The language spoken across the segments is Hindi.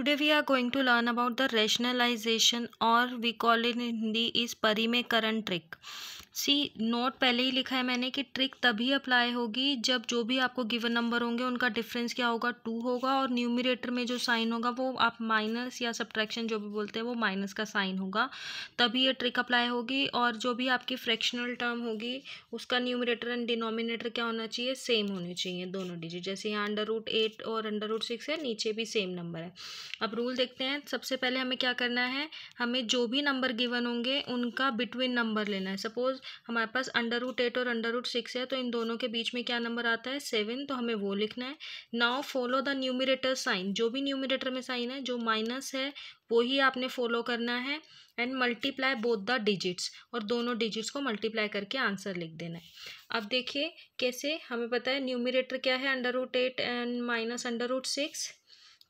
we are going to learn about the rationalization और we call in it is Hindi में परिमेकरण ट्रिक सी नोट पहले ही लिखा है मैंने कि ट्रिक तभी अप्लाई होगी जब जो भी आपको गिवन नंबर होंगे उनका डिफरेंस क्या होगा टू होगा और न्यूमिरेटर में जो साइन होगा वो आप माइनस या सब्ट्रैक्शन जो भी बोलते हैं वो माइनस का साइन होगा तभी ये ट्रिक अप्लाई होगी और जो भी आपकी फ्रैक्शनल टर्म होगी उसका न्यूमिरेटर एंड डिनोमिनेटर क्या होना चाहिए सेम होने चाहिए दोनों डिजिट जैसे यहाँ अंडर रूट एट और अंडर रूट सिक्स है नीचे भी सेम नंबर है अब रूल देखते हैं सबसे पहले हमें क्या करना है हमें जो भी नंबर गिवन होंगे उनका बिटवीन नंबर लेना है सपोज़ हमारे पास अंडर रूट एट और अंडर रूट सिक्स है तो इन दोनों के बीच में क्या नंबर आता है सेवन तो हमें वो लिखना है now follow the numerator sign जो भी न्यूमिरेटर में साइन है जो माइनस है वो ही आपने फॉलो करना है and multiply both the digits और दोनों डिजिट्स को मल्टीप्लाई करके आंसर लिख देना है अब देखिए कैसे हमें पता है न्यूमिरेटर क्या है under root eight and minus under root six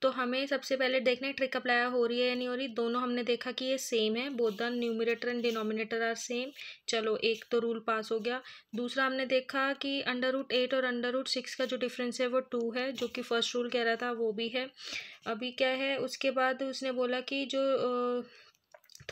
तो हमें सबसे पहले देखना है ट्रिक अप्लाई हो रही है या नहीं हो रही दोनों हमने देखा कि ये सेम है both the numerator and denominator are same चलो एक तो रूल पास हो गया दूसरा हमने देखा कि अंडर रूट एट और अंडर रूट सिक्स का जो डिफरेंस है वो टू है जो कि फर्स्ट रूल कह रहा था वो भी है अभी क्या है उसके बाद उसने बोला कि जो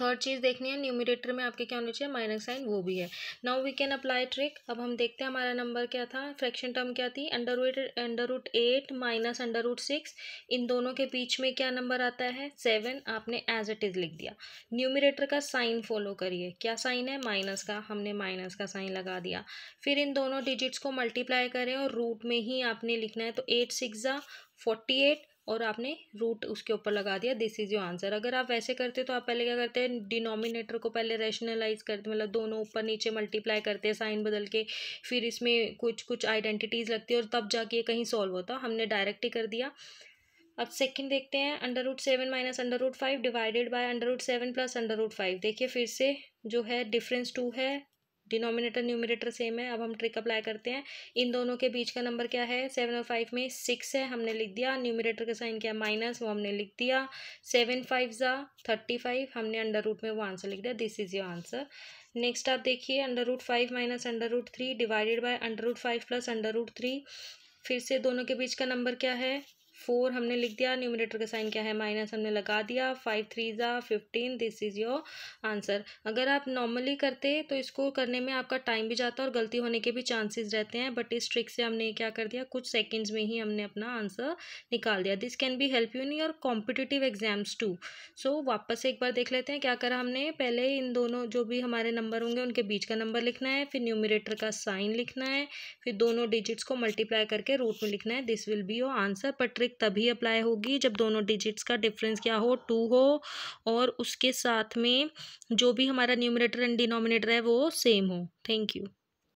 थर्ड चीज़ देखनी है न्यूमिरेटर में आपके क्या होना चाहिए माइनस साइन वो भी है now we can apply trick अब हम देखते हैं हमारा नंबर क्या था फ्रैक्शन टर्म क्या थी under root under root eight minus under root six इन दोनों के बीच में क्या नंबर आता है सेवन आपने एज इट इज़ लिख दिया न्यूमिरेटर का साइन फॉलो करिए क्या साइन है माइनस का हमने माइनस का साइन लगा दिया फिर इन दोनों डिजिट्स को मल्टीप्लाई करें और रूट में ही आपने लिखना है तो एट सिक्स ज़ा फोर्टी एट और आपने रूट उसके ऊपर लगा दिया दिस इज़ योर आंसर अगर आप वैसे करते तो आप पहले क्या करते हैं डिनोमिनेटर को पहले रैशनलाइज करते मतलब दोनों ऊपर नीचे मल्टीप्लाई करते हैं साइन बदल के फिर इसमें कुछ कुछ आइडेंटिटीज़ लगती है और तब जाके कहीं सॉल्व होता हमने डायरेक्ट ही कर दिया अब सेकंड देखते हैं under root seven minus under root five divided by under root seven plus under root five देखिए फिर से जो है डिफरेंस टू है डिनोमिनेटर न्यूमिनेटर सेम है अब हम ट्रिक अप्लाई करते हैं इन दोनों के बीच का नंबर क्या है सेवन और फाइव में सिक्स है हमने लिख दिया न्यूमिनेटर का साइन क्या माइनस वो हमने लिख दिया सेवन फाइव ज़ा थर्टी फाइव हमने अंडर रूट में वो आंसर लिख दिया this is your answer next आप देखिए under root five minus under root three divided by under root five plus under root three फिर से दोनों के बीच का नंबर क्या है फोर हमने लिख दिया न्यूमिनेटर का साइन क्या है माइनस हमने लगा दिया फाइव थ्री ज़ा fifteen this is your answer अगर आप नॉर्मली करते तो इसको करने में आपका टाइम भी जाता और गलती होने के भी चांसेस रहते हैं बट इस ट्रिक से हमने क्या कर दिया कुछ सेकेंड्स में ही हमने अपना आंसर निकाल दिया this can be help you in your competitive exams too so वापस एक बार देख लेते हैं क्या करा हमने पहले इन दोनों जो भी हमारे नंबर होंगे उनके बीच का नंबर लिखना है फिर न्यूमिनेटर का साइन लिखना है फिर दोनों डिजिट्स को मल्टीप्लाई करके रूट में लिखना है this will be your answer पर ट्रिक तभी अप्लाई होगी जब दोनों डिजिट्स का डिफरेंस क्या हो टू हो और उसके साथ में जो भी हमारा न्यूमिनेटर एंड डिनोमिनेटर है वो सेम हो थैंक यू